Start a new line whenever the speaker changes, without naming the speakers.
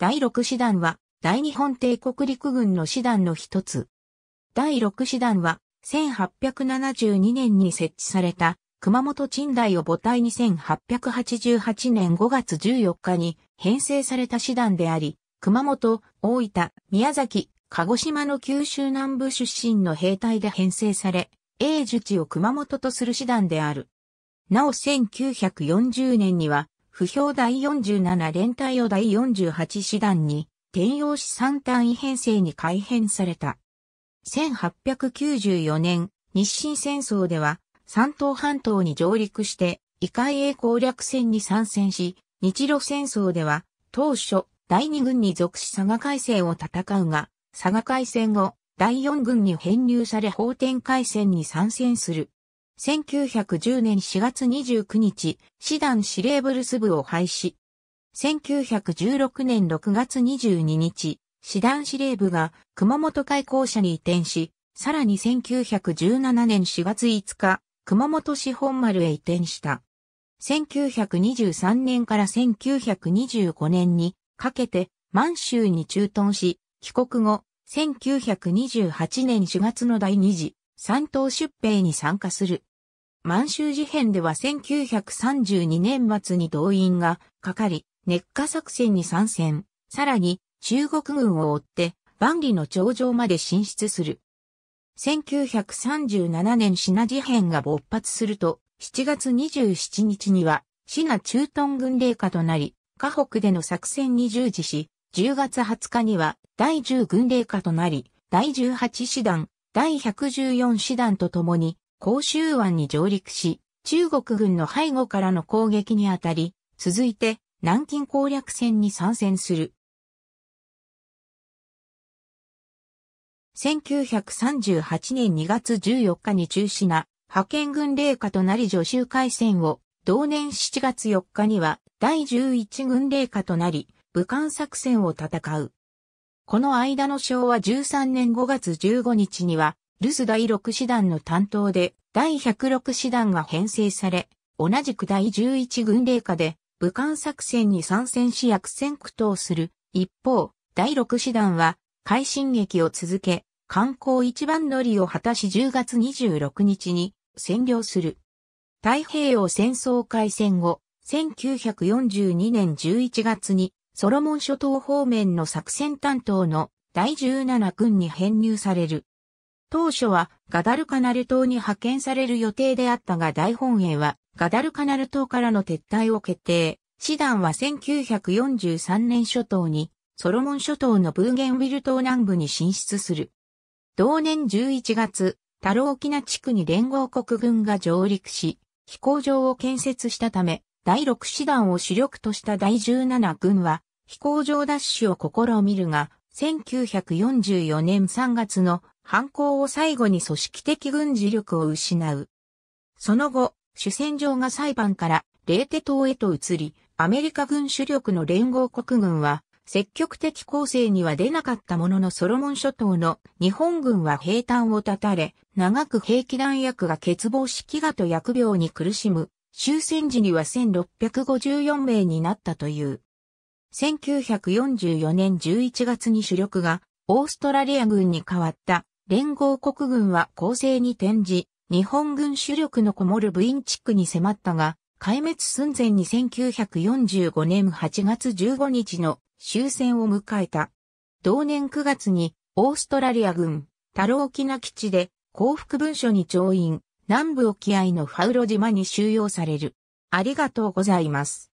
第6師団は、大日本帝国陸軍の師団の一つ。第6師団は、1872年に設置された、熊本鎮台を母体に1888年5月14日に編成された師団であり、熊本、大分、宮崎、鹿児島の九州南部出身の兵隊で編成され、英樹地を熊本とする師団である。なお1940年には、不評第47連隊を第48師団に転用し3単位編成に改編された。1894年、日清戦争では、山東半島に上陸して、異界へ攻略戦に参戦し、日露戦争では、当初、第2軍に属し佐賀海戦を戦うが、佐賀海戦後、第4軍に編入され法天海戦に参戦する。1910年4月29日、師団司令ブルス部を廃止。1916年6月22日、師団司令部が熊本開校舎に移転し、さらに1917年4月5日、熊本市本丸へ移転した。1923年から1925年にかけて満州に駐屯し、帰国後、1928年4月の第2次、三島出兵に参加する。満州事変では1932年末に動員がかかり、熱化作戦に参戦。さらに、中国軍を追って、万里の頂上まで進出する。1937年品事変が勃発すると、7月27日には、品中東軍令下となり、河北での作戦に従事し、10月20日には第10軍令下となり、第18師団、第114師団とともに甲州湾に上陸し、中国軍の背後からの攻撃にあたり、続いて南京攻略戦に参戦する。1938年2月14日に中止な派遣軍令下となり助州海戦を同年7月4日には第11軍令下となり武漢作戦を戦う。この間の昭和13年5月15日には留守第6師団の担当で、第106師団が編成され、同じく第11軍令下で、武漢作戦に参戦し悪戦苦闘する。一方、第6師団は、快進撃を続け、観光一番乗りを果たし10月26日に占領する。太平洋戦争開戦後、1942年11月にソロモン諸島方面の作戦担当の第17軍に編入される。当初はガダルカナル島に派遣される予定であったが大本営はガダルカナル島からの撤退を決定。師団は1943年初頭にソロモン諸島のブーゲンウィル島南部に進出する。同年11月、タローキナ地区に連合国軍が上陸し、飛行場を建設したため、第6師団を主力とした第17軍は、飛行場奪取を試みるが、1944年3月の反抗を最後に組織的軍事力を失う。その後、主戦場が裁判からレーテ島へと移り、アメリカ軍主力の連合国軍は積極的攻勢には出なかったもののソロモン諸島の日本軍は平坦を断たれ、長く兵器弾薬が欠乏し飢餓と疫病に苦しむ、終戦時には1654名になったという。1944年11月に主力がオーストラリア軍に変わった連合国軍は攻勢に転じ、日本軍主力のこもる部員地区に迫ったが、壊滅寸前に1945年8月15日の終戦を迎えた。同年9月にオーストラリア軍、タローな基地で降伏文書に調印、南部沖合のファウロ島に収容される。ありがとうございます。